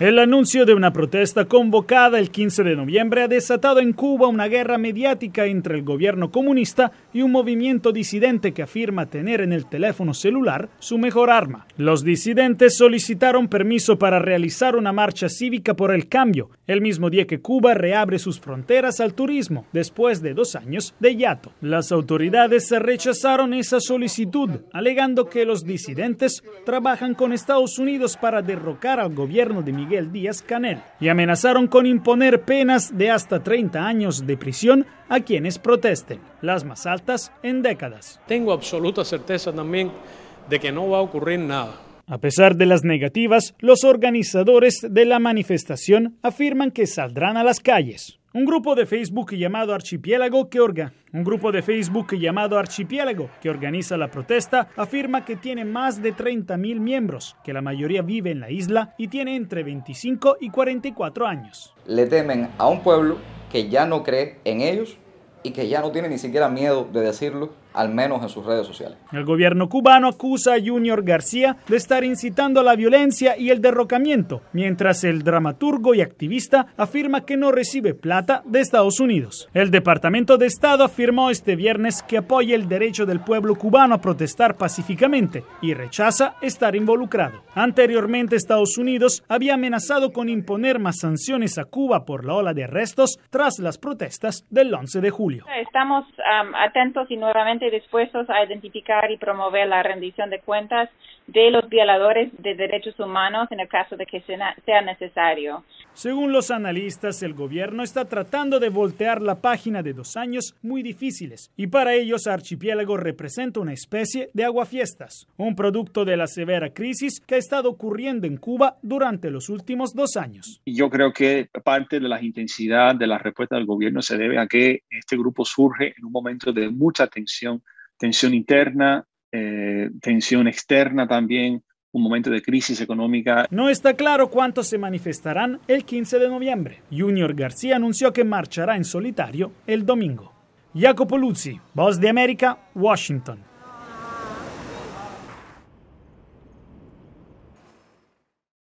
El anuncio de una protesta convocada el 15 de noviembre ha desatado en Cuba una guerra mediática entre el gobierno comunista y un movimiento disidente que afirma tener en el teléfono celular su mejor arma. Los disidentes solicitaron permiso para realizar una marcha cívica por el cambio, el mismo día que Cuba reabre sus fronteras al turismo, después de dos años de hiato. Las autoridades rechazaron esa solicitud, alegando que los disidentes trabajan con Estados Unidos para derrocar al gobierno de Díaz Canel y amenazaron con imponer penas de hasta 30 años de prisión a quienes protesten, las más altas en décadas. Tengo absoluta certeza también de que no va a ocurrir nada. A pesar de las negativas, los organizadores de la manifestación afirman que saldrán a las calles un grupo de Facebook llamado Archipiélago que Un grupo de Facebook llamado Archipiélago, que organiza la protesta, afirma que tiene más de 30.000 miembros, que la mayoría vive en la isla y tiene entre 25 y 44 años. Le temen a un pueblo que ya no cree en ellos y que ya no tiene ni siquiera miedo de decirlo al menos en sus redes sociales. El gobierno cubano acusa a Junior García de estar incitando a la violencia y el derrocamiento, mientras el dramaturgo y activista afirma que no recibe plata de Estados Unidos. El Departamento de Estado afirmó este viernes que apoya el derecho del pueblo cubano a protestar pacíficamente y rechaza estar involucrado. Anteriormente, Estados Unidos había amenazado con imponer más sanciones a Cuba por la ola de arrestos tras las protestas del 11 de julio. Estamos um, atentos y nuevamente dispuestos a identificar y promover la rendición de cuentas de los violadores de derechos humanos en el caso de que sea necesario. Según los analistas, el gobierno está tratando de voltear la página de dos años muy difíciles y para ellos Archipiélago representa una especie de aguafiestas, un producto de la severa crisis que ha estado ocurriendo en Cuba durante los últimos dos años. Yo creo que parte de la intensidad de la respuesta del gobierno se debe a que este grupo surge en un momento de mucha tensión tensión interna, eh, tensión externa también, un momento de crisis económica. No está claro cuánto se manifestarán el 15 de noviembre. Junior García anunció que marchará en solitario el domingo. Jacopo Luzzi, Voz de América, Washington.